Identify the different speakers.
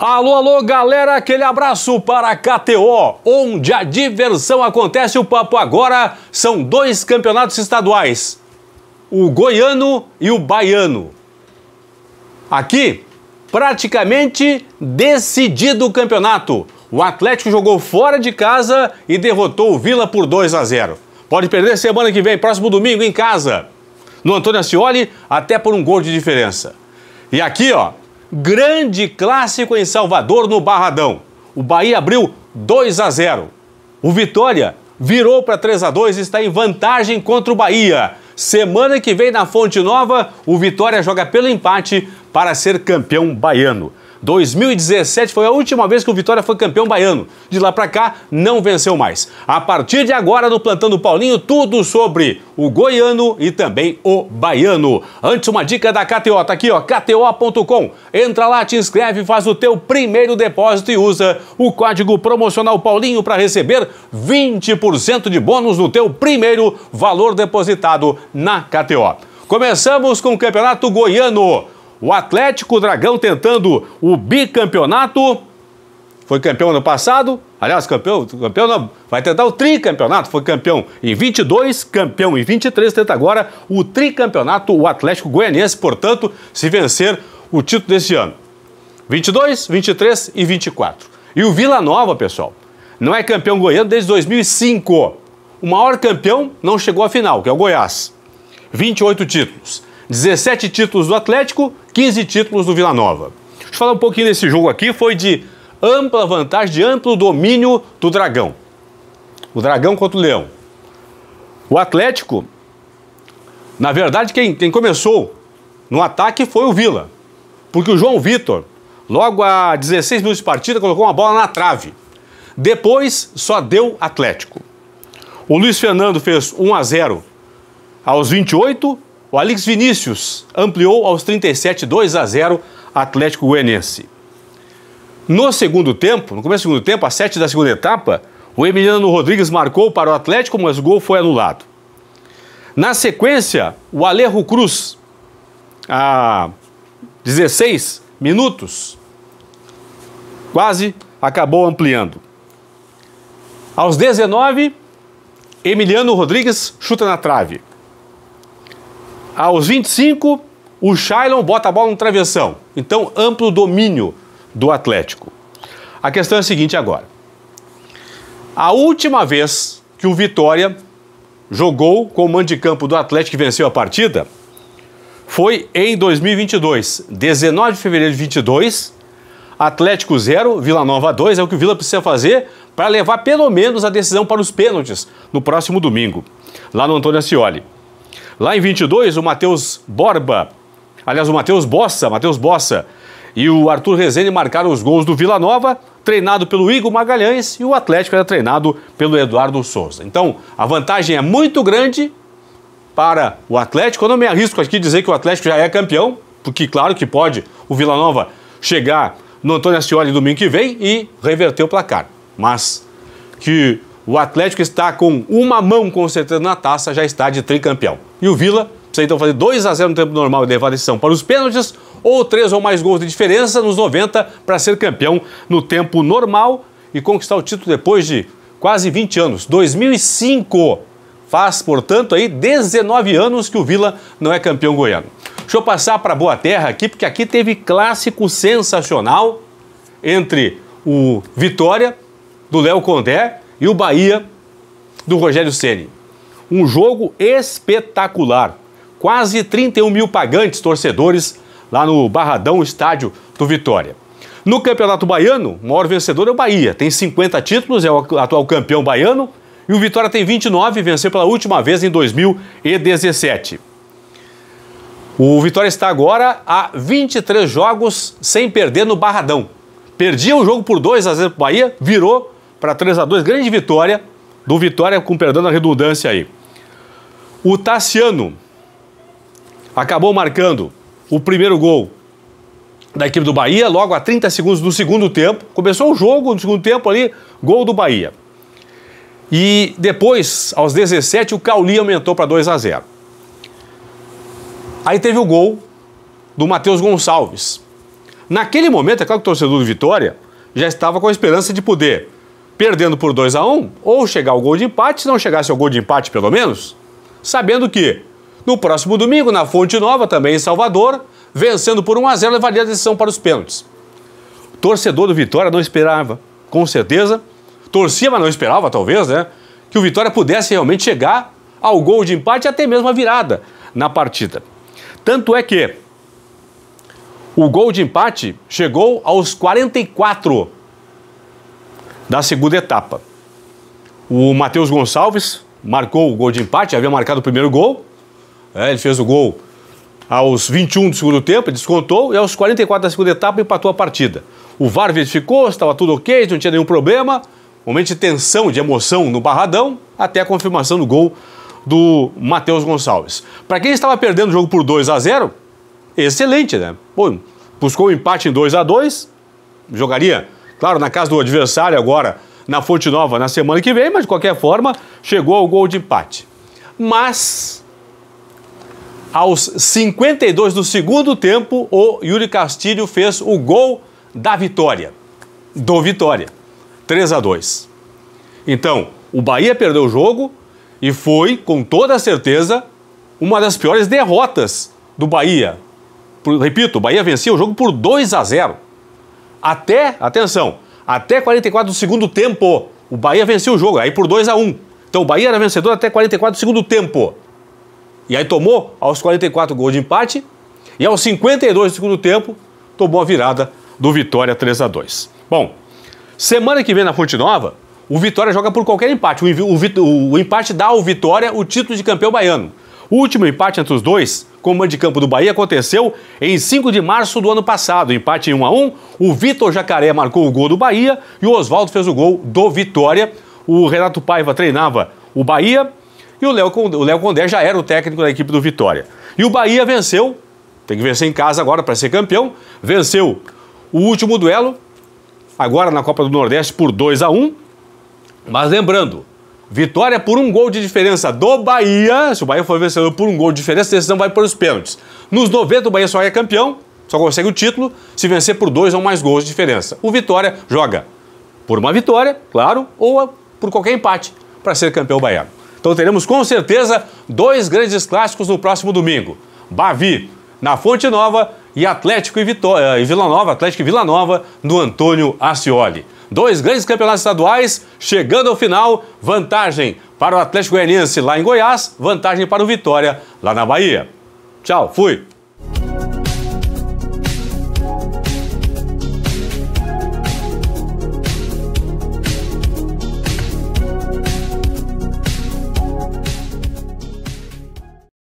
Speaker 1: Alô, alô, galera, aquele abraço para a KTO, onde a diversão acontece. O papo agora são dois campeonatos estaduais, o goiano e o baiano. Aqui, praticamente decidido o campeonato. O Atlético jogou fora de casa e derrotou o Vila por 2 a 0. Pode perder semana que vem, próximo domingo em casa. No Antônio Ascioli, até por um gol de diferença. E aqui, ó, grande clássico em Salvador, no Barradão. O Bahia abriu 2 a 0. O Vitória virou para 3 a 2 e está em vantagem contra o Bahia. Semana que vem na Fonte Nova, o Vitória joga pelo empate para ser campeão baiano. 2017 foi a última vez que o Vitória foi campeão baiano. De lá para cá, não venceu mais. A partir de agora, no Plantando Paulinho, tudo sobre o goiano e também o baiano. Antes, uma dica da KTO, tá aqui, ó, kto.com. Entra lá, te inscreve, faz o teu primeiro depósito e usa o código promocional Paulinho para receber 20% de bônus no teu primeiro valor depositado na KTO. Começamos com o Campeonato Goiano. O Atlético Dragão tentando o bicampeonato. Foi campeão ano passado. Aliás, campeão, campeão não, vai tentar o tricampeonato. Foi campeão em 22, campeão em 23, tenta agora o tricampeonato, o Atlético Goianiense, portanto, se vencer o título desse ano. 22, 23 e 24. E o Vila Nova, pessoal, não é campeão goiano desde 2005. O maior campeão não chegou à final, que é o Goiás. 28 títulos. 17 títulos do Atlético, 15 títulos do Vila Nova. Deixa eu falar um pouquinho desse jogo aqui, foi de ampla vantagem, de amplo domínio do Dragão. O Dragão contra o Leão. O Atlético, na verdade, quem, quem começou no ataque foi o Vila. Porque o João Vitor, logo a 16 minutos de partida, colocou uma bola na trave. Depois só deu Atlético. O Luiz Fernando fez 1 a 0 aos 28 o Alex Vinícius ampliou aos 37, 2 a 0, Atlético Goianiense. No segundo tempo, no começo do segundo tempo, às 7 da segunda etapa, o Emiliano Rodrigues marcou para o Atlético, mas o gol foi anulado. Na sequência, o Alejo Cruz, a 16 minutos, quase acabou ampliando. Aos 19, Emiliano Rodrigues chuta na trave. Aos 25, o Shailon bota a bola no travessão. Então, amplo domínio do Atlético. A questão é a seguinte agora. A última vez que o Vitória jogou com o mando de campo do Atlético que venceu a partida foi em 2022, 19 de fevereiro de 22, Atlético 0, Vila Nova 2, é o que o Vila precisa fazer para levar pelo menos a decisão para os pênaltis no próximo domingo, lá no Antônio Ascioli. Lá em 22, o Matheus Borba, aliás, o Matheus Bossa, Matheus Bossa e o Arthur Rezende marcaram os gols do Vila Nova, treinado pelo Igor Magalhães e o Atlético era treinado pelo Eduardo Souza. Então, a vantagem é muito grande para o Atlético. Eu não me arrisco aqui dizer que o Atlético já é campeão, porque claro que pode o Vila Nova chegar no Antônio Ascioli domingo que vem e reverter o placar. Mas que o Atlético está com uma mão concentrada na taça, já está de tricampeão. E o Vila precisa então fazer 2 a 0 no tempo normal e levar a decisão para os pênaltis, ou três ou mais gols de diferença nos 90 para ser campeão no tempo normal e conquistar o título depois de quase 20 anos, 2005. Faz, portanto, aí 19 anos que o Vila não é campeão goiano. Deixa eu passar para Boa Terra aqui, porque aqui teve clássico sensacional entre o Vitória do Léo Condé e o Bahia do Rogério Ceni. Um jogo espetacular. Quase 31 mil pagantes torcedores lá no Barradão Estádio do Vitória. No Campeonato Baiano, o maior vencedor é o Bahia. Tem 50 títulos, é o atual campeão baiano. E o Vitória tem 29 venceu pela última vez em 2017. O Vitória está agora a 23 jogos sem perder no Barradão. Perdia o jogo por 2 a 0 para o Bahia, virou para 3 a 2 grande vitória do Vitória, com perdão da redundância aí. O Tassiano acabou marcando o primeiro gol da equipe do Bahia, logo a 30 segundos do segundo tempo. Começou o jogo no segundo tempo ali, gol do Bahia. E depois, aos 17, o Cauli aumentou para 2 a 0. Aí teve o gol do Matheus Gonçalves. Naquele momento, é claro que o torcedor do Vitória já estava com a esperança de poder perdendo por 2 a 1 um, ou chegar ao gol de empate, se não chegasse ao gol de empate pelo menos, sabendo que no próximo domingo, na Fonte Nova, também em Salvador, vencendo por 1 a 0 levaria a decisão para os pênaltis. O torcedor do Vitória não esperava, com certeza, torcia, mas não esperava, talvez, né, que o Vitória pudesse realmente chegar ao gol de empate e até mesmo a virada na partida. Tanto é que o gol de empate chegou aos 44 da segunda etapa. O Matheus Gonçalves marcou o gol de empate, havia marcado o primeiro gol. É, ele fez o gol aos 21 do segundo tempo, descontou, e aos 44 da segunda etapa empatou a partida. O VAR verificou, estava tudo ok, não tinha nenhum problema. Momento de tensão, de emoção no Barradão, até a confirmação do gol do Matheus Gonçalves. Para quem estava perdendo o jogo por 2 a 0 excelente, né? Pô, buscou o um empate em 2 a 2 jogaria Claro, na casa do adversário agora, na Fonte Nova, na semana que vem, mas de qualquer forma, chegou ao gol de empate. Mas, aos 52 do segundo tempo, o Yuri Castilho fez o gol da vitória. Do Vitória. 3 a 2. Então, o Bahia perdeu o jogo e foi, com toda certeza, uma das piores derrotas do Bahia. Repito, o Bahia vencia o jogo por 2 a 0 até, atenção, até 44 do segundo tempo, o Bahia venceu o jogo, aí por 2 a 1 Então o Bahia era vencedor até 44 do segundo tempo. E aí tomou aos 44 gols de empate e aos 52 do segundo tempo tomou a virada do Vitória 3 a 2 Bom, semana que vem na Fonte Nova, o Vitória joga por qualquer empate. O, o, o, o empate dá ao Vitória o título de campeão baiano. O último empate entre os dois, com o de campo do Bahia, aconteceu em 5 de março do ano passado. Empate em 1 a 1 o Vitor Jacaré marcou o gol do Bahia e o Oswaldo fez o gol do Vitória. O Renato Paiva treinava o Bahia e o Léo Condé já era o técnico da equipe do Vitória. E o Bahia venceu, tem que vencer em casa agora para ser campeão, venceu o último duelo, agora na Copa do Nordeste, por 2 a 1 Mas lembrando, Vitória por um gol de diferença do Bahia. Se o Bahia for vencedor por um gol de diferença, a decisão vai para os pênaltis. Nos 90, o Bahia só é campeão, só consegue o título se vencer por dois ou mais gols de diferença. O Vitória joga por uma vitória, claro, ou por qualquer empate para ser campeão baiano. Então teremos com certeza dois grandes clássicos no próximo domingo. Bavi na Fonte Nova e Atlético e, eh, e Vila Nova, Atlético e Vila Nova no Antônio Ascioli. Dois grandes campeonatos estaduais chegando ao final, vantagem para o Atlético Goianiense lá em Goiás, vantagem para o Vitória lá na Bahia. Tchau, fui!